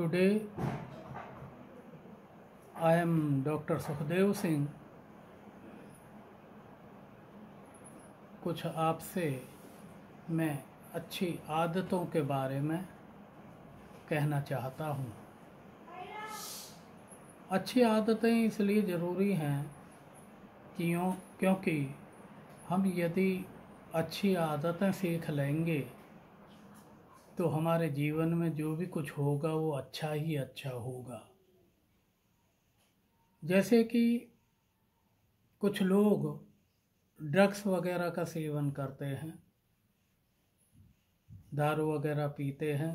Today I am Dr. Sukhdev Singh. कुछ आपसे मैं अच्छी आदतों के बारे में कहना चाहता हूँ अच्छी आदतें इसलिए ज़रूरी हैं क्यों क्योंकि हम यदि अच्छी आदतें सीख लेंगे तो हमारे जीवन में जो भी कुछ होगा वो अच्छा ही अच्छा होगा जैसे कि कुछ लोग ड्रग्स वगैरह का सेवन करते हैं दारू वगैरह पीते हैं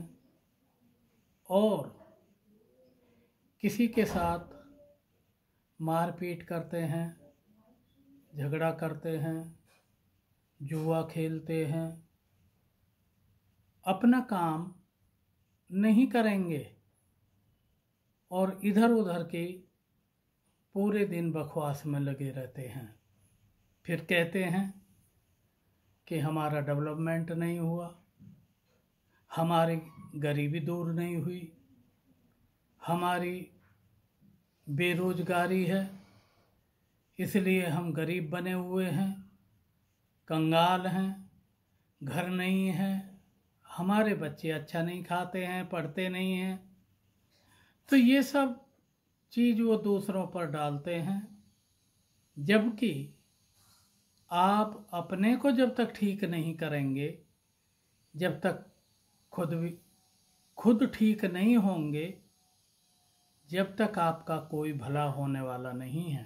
और किसी के साथ मारपीट करते हैं झगड़ा करते हैं जुआ खेलते हैं अपना काम नहीं करेंगे और इधर उधर के पूरे दिन बकवास में लगे रहते हैं फिर कहते हैं कि हमारा डेवलपमेंट नहीं हुआ हमारी गरीबी दूर नहीं हुई हमारी बेरोजगारी है इसलिए हम गरीब बने हुए हैं कंगाल हैं घर नहीं है हमारे बच्चे अच्छा नहीं खाते हैं पढ़ते नहीं हैं तो ये सब चीज़ वो दूसरों पर डालते हैं जबकि आप अपने को जब तक ठीक नहीं करेंगे जब तक खुद भी खुद ठीक नहीं होंगे जब तक आपका कोई भला होने वाला नहीं है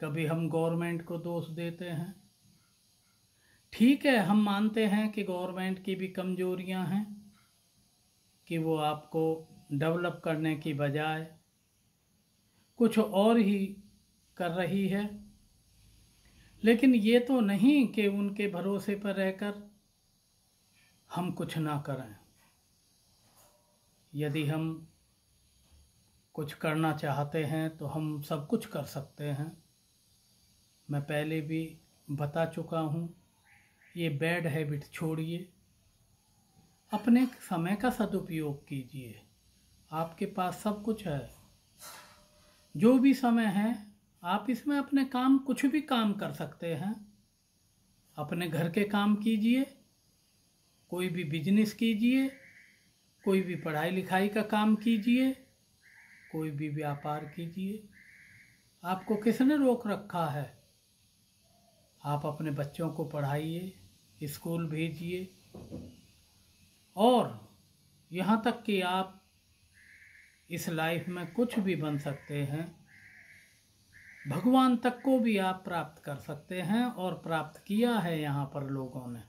कभी हम गवर्नमेंट को दोष देते हैं ठीक है हम मानते हैं कि गवर्नमेंट की भी कमजोरियां हैं कि वो आपको डेवलप करने की बजाय कुछ और ही कर रही है लेकिन ये तो नहीं कि उनके भरोसे पर रहकर हम कुछ ना करें यदि हम कुछ करना चाहते हैं तो हम सब कुछ कर सकते हैं मैं पहले भी बता चुका हूँ ये बैड हैबिट छोड़िए अपने समय का सदुपयोग कीजिए आपके पास सब कुछ है जो भी समय है आप इसमें अपने काम कुछ भी काम कर सकते हैं अपने घर के काम कीजिए कोई भी बिजनेस कीजिए कोई भी पढ़ाई लिखाई का काम कीजिए कोई भी व्यापार कीजिए आपको किसने रोक रखा है आप अपने बच्चों को पढ़ाइए स्कूल भेजिए और यहाँ तक कि आप इस लाइफ में कुछ भी बन सकते हैं भगवान तक को भी आप प्राप्त कर सकते हैं और प्राप्त किया है यहाँ पर लोगों ने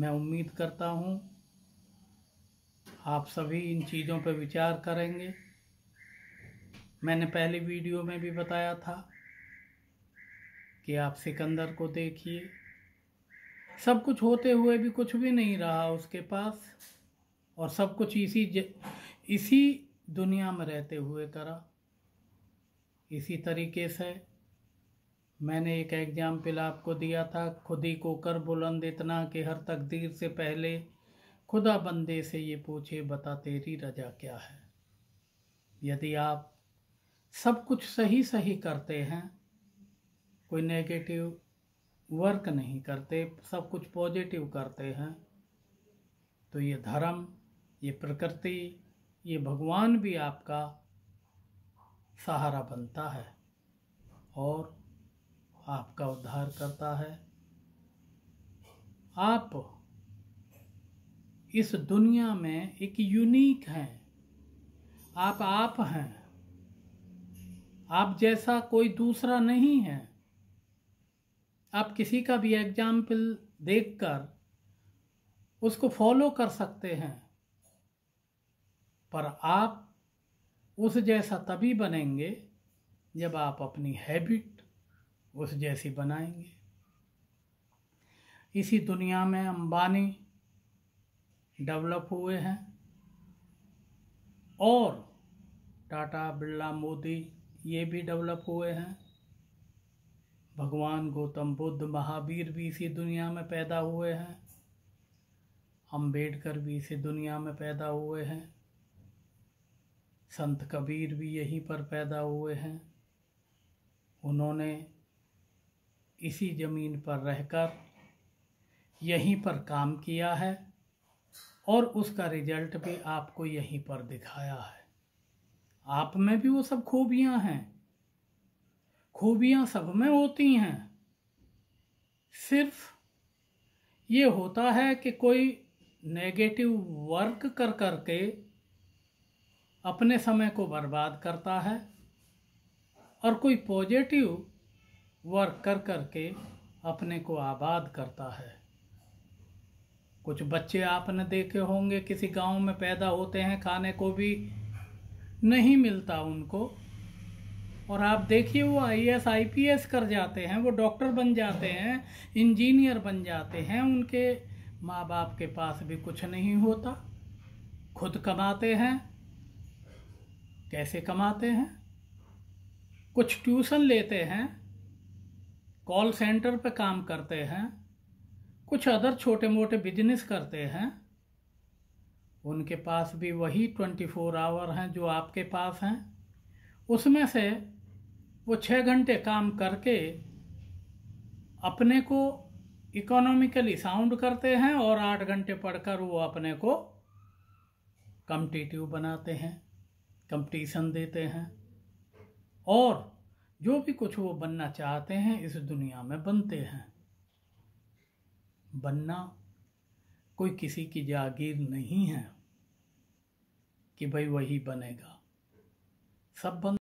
मैं उम्मीद करता हूँ आप सभी इन चीज़ों पर विचार करेंगे मैंने पहले वीडियो में भी बताया था कि आप सिकंदर को देखिए सब कुछ होते हुए भी कुछ भी नहीं रहा उसके पास और सब कुछ इसी ज, इसी दुनिया में रहते हुए करा इसी तरीके से मैंने एक एग्जाम्पल आपको दिया था खुद ही को कर बुलंद इतना कि हर तकदीर से पहले खुदा बंदे से ये पूछे बता तेरी रजा क्या है यदि आप सब कुछ सही सही करते हैं कोई नेगेटिव वर्क नहीं करते सब कुछ पॉजिटिव करते हैं तो ये धर्म ये प्रकृति ये भगवान भी आपका सहारा बनता है और आपका उद्धार करता है आप इस दुनिया में एक यूनिक हैं आप आप हैं आप जैसा कोई दूसरा नहीं है आप किसी का भी एग्जाम्पल देखकर उसको फॉलो कर सकते हैं पर आप उस जैसा तभी बनेंगे जब आप अपनी हैबिट उस जैसी बनाएंगे इसी दुनिया में अंबानी डेवलप हुए हैं और टाटा बिरला मोदी ये भी डेवलप हुए हैं भगवान गौतम बुद्ध महावीर भी इसी दुनिया में पैदा हुए हैं अम्बेडकर भी इसी दुनिया में पैदा हुए हैं संत कबीर भी यहीं पर पैदा हुए हैं उन्होंने इसी ज़मीन पर रहकर यहीं पर काम किया है और उसका रिजल्ट भी आपको यहीं पर दिखाया है आप में भी वो सब खूबियां हैं खूबियां सब में होती हैं सिर्फ ये होता है कि कोई नेगेटिव वर्क कर कर के अपने समय को बर्बाद करता है और कोई पॉजिटिव वर्क कर कर के अपने को आबाद करता है कुछ बच्चे आपने देखे होंगे किसी गांव में पैदा होते हैं खाने को भी नहीं मिलता उनको और आप देखिए वो I S I P S कर जाते हैं वो डॉक्टर बन जाते हैं इंजीनियर बन जाते हैं उनके माँ बाप के पास भी कुछ नहीं होता खुद कमाते हैं कैसे कमाते हैं कुछ ट्यूशन लेते हैं कॉल सेंटर पर काम करते हैं कुछ अदर छोटे मोटे बिजनेस करते हैं उनके पास भी वही ट्वेंटी फोर आवर हैं जो आपके पास हैं उसमें से वो छः घंटे काम करके अपने को इकोनॉमिकली साउंड करते हैं और आठ घंटे पढ़कर वो अपने को कम्पटिटिव बनाते हैं कंपटीशन देते हैं और जो भी कुछ वो बनना चाहते हैं इस दुनिया में बनते हैं बनना कोई किसी की जागीर नहीं है कि भाई वही बनेगा सब बन